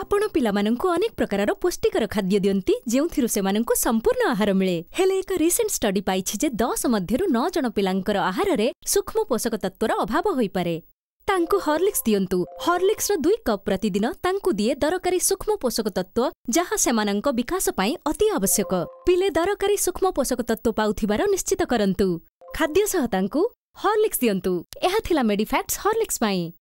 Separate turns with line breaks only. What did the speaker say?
ଆପଣ ପିଲାମାନଙ୍କୁ ଅନେକ ପ୍ରକାରର ପୁଷ୍ଟିକର ଖାଦ୍ୟ ଦିଅନ୍ତି ଯେଉଁଥିରୁ ସେମାନଙ୍କୁ ସମ୍ପୂର୍ଣ୍ଣ ଆହାର ମିଳେ ହେଲେ ଏକ ରିସେଣ୍ଟ ଷ୍ଟଡି ପାଇଛି ଯେ ଦଶ ମଧ୍ୟରୁ ନଅ ଜଣ ପିଲାଙ୍କର ଆହାରରେ ସୂକ୍ଷ୍ମ ପୋଷକ ତତ୍ତ୍ୱର ଅଭାବ ହୋଇପାରେ ତାଙ୍କୁ ହର୍ଲିକ୍ସ ଦିଅନ୍ତୁ ହର୍ଲିକ୍ସର ଦୁଇ କପ୍ ପ୍ରତିଦିନ ତାଙ୍କୁ ଦିଏ ଦରକାରୀ ସୂକ୍ଷ୍ମ ପୋଷକ ତତ୍ତ୍ୱ ଯାହା ସେମାନଙ୍କ ବିକାଶ ପାଇଁ ଅତି ଆବଶ୍ୟକ ପିଲେ ଦରକାରୀ ସୂକ୍ଷ୍ମ ପୋଷକ ତତ୍ତ୍ୱ ପାଉଥିବାର ନିଶ୍ଚିତ କରନ୍ତୁ ଖାଦ୍ୟ ସହ ତାଙ୍କୁ ହର୍ଲିକ୍ସ ଦିଅନ୍ତୁ ଏହା ଥିଲା ମେଡିଫ୍ୟାକ୍ସ ହର୍ଲିକ୍ସ ପାଇଁ